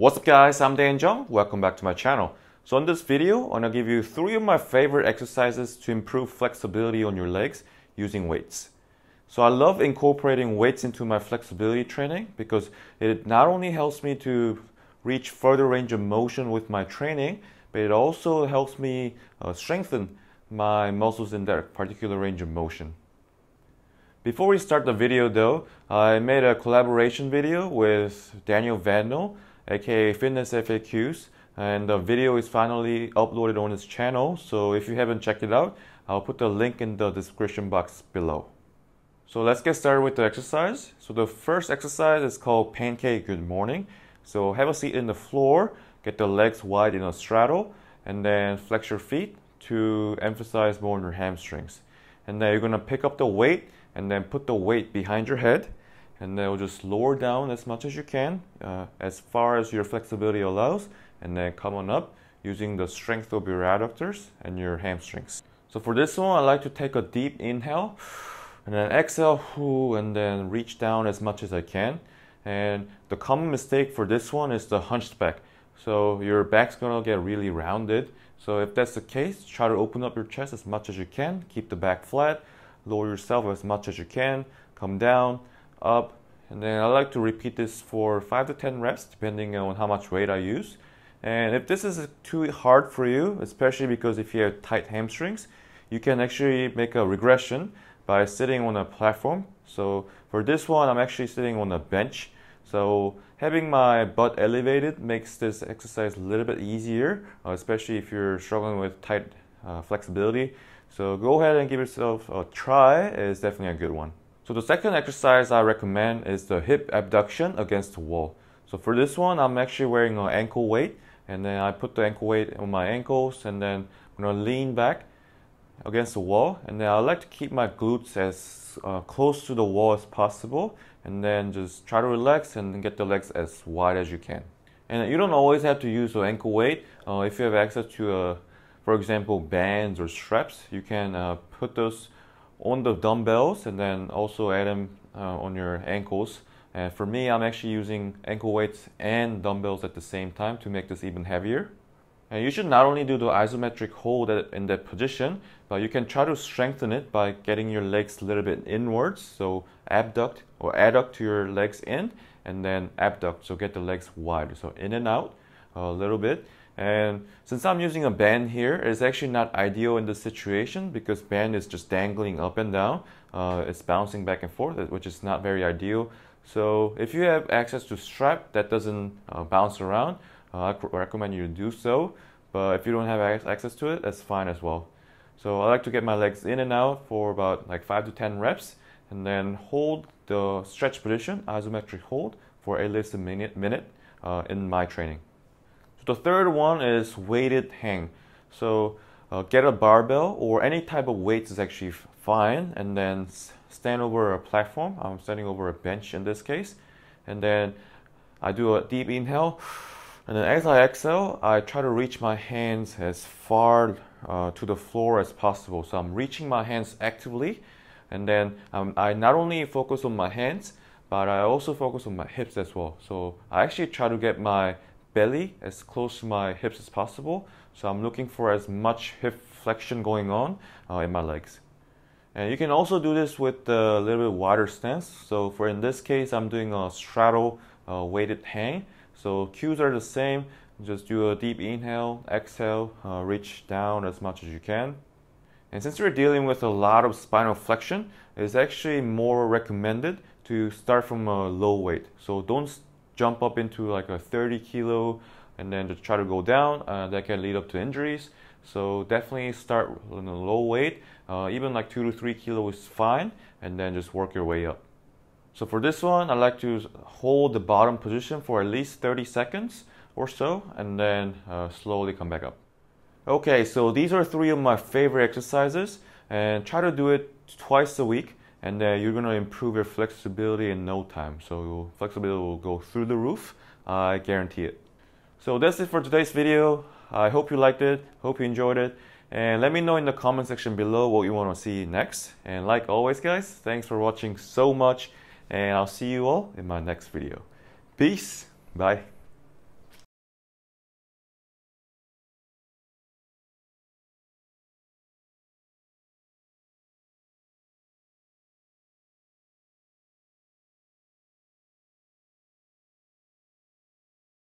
What's up guys, I'm Dan John. Welcome back to my channel. So in this video, I'm gonna give you three of my favorite exercises to improve flexibility on your legs using weights. So I love incorporating weights into my flexibility training because it not only helps me to reach further range of motion with my training, but it also helps me uh, strengthen my muscles in that particular range of motion. Before we start the video though, I made a collaboration video with Daniel Vandal aka Fitness FAQs, and the video is finally uploaded on his channel. So if you haven't checked it out, I'll put the link in the description box below. So let's get started with the exercise. So the first exercise is called Pancake Good Morning. So have a seat in the floor, get the legs wide in a straddle, and then flex your feet to emphasize more on your hamstrings. And then you're gonna pick up the weight and then put the weight behind your head and then just lower down as much as you can, uh, as far as your flexibility allows, and then come on up using the strength of your adductors and your hamstrings. So for this one, I like to take a deep inhale, and then exhale, and then reach down as much as I can. And the common mistake for this one is the hunched back. So your back's gonna get really rounded. So if that's the case, try to open up your chest as much as you can, keep the back flat, lower yourself as much as you can, come down, up. And then I like to repeat this for 5 to 10 reps depending on how much weight I use. And if this is too hard for you, especially because if you have tight hamstrings, you can actually make a regression by sitting on a platform. So for this one, I'm actually sitting on a bench. So having my butt elevated makes this exercise a little bit easier, uh, especially if you're struggling with tight uh, flexibility. So go ahead and give yourself a try. It's definitely a good one. So the second exercise I recommend is the hip abduction against the wall. So for this one, I'm actually wearing an ankle weight and then I put the ankle weight on my ankles and then I'm gonna lean back against the wall and then I like to keep my glutes as uh, close to the wall as possible and then just try to relax and get the legs as wide as you can. And you don't always have to use an ankle weight. Uh, if you have access to, uh, for example, bands or straps, you can uh, put those on the dumbbells and then also add them uh, on your ankles. And for me, I'm actually using ankle weights and dumbbells at the same time to make this even heavier. And you should not only do the isometric hold in that position, but you can try to strengthen it by getting your legs a little bit inwards. So abduct or adduct your legs in and then abduct. So get the legs wide. So in and out uh, a little bit. And since I'm using a band here, it's actually not ideal in this situation because band is just dangling up and down. Uh, it's bouncing back and forth, which is not very ideal. So if you have access to strap that doesn't uh, bounce around, uh, I recommend you do so. But if you don't have access to it, that's fine as well. So I like to get my legs in and out for about like 5 to 10 reps and then hold the stretch position, isometric hold, for at least a minute, minute uh, in my training the third one is weighted hang. So uh, get a barbell or any type of weight is actually fine and then stand over a platform. I'm standing over a bench in this case. And then I do a deep inhale and then as I exhale, I try to reach my hands as far uh, to the floor as possible. So I'm reaching my hands actively and then um, I not only focus on my hands, but I also focus on my hips as well. So I actually try to get my belly as close to my hips as possible. So I'm looking for as much hip flexion going on uh, in my legs. And you can also do this with a little bit wider stance. So for in this case, I'm doing a straddle uh, weighted hang. So cues are the same. Just do a deep inhale, exhale, uh, reach down as much as you can. And since you're dealing with a lot of spinal flexion, it's actually more recommended to start from a low weight. So don't jump up into like a 30 kilo and then to try to go down, uh, that can lead up to injuries. So definitely start in a low weight, uh, even like two to three kilo is fine, and then just work your way up. So for this one, I like to hold the bottom position for at least 30 seconds or so, and then uh, slowly come back up. Okay, so these are three of my favorite exercises, and try to do it twice a week and then uh, you're going to improve your flexibility in no time. So flexibility will go through the roof, I guarantee it. So that's it for today's video. I hope you liked it, hope you enjoyed it, and let me know in the comment section below what you want to see next. And like always guys, thanks for watching so much, and I'll see you all in my next video. Peace, bye.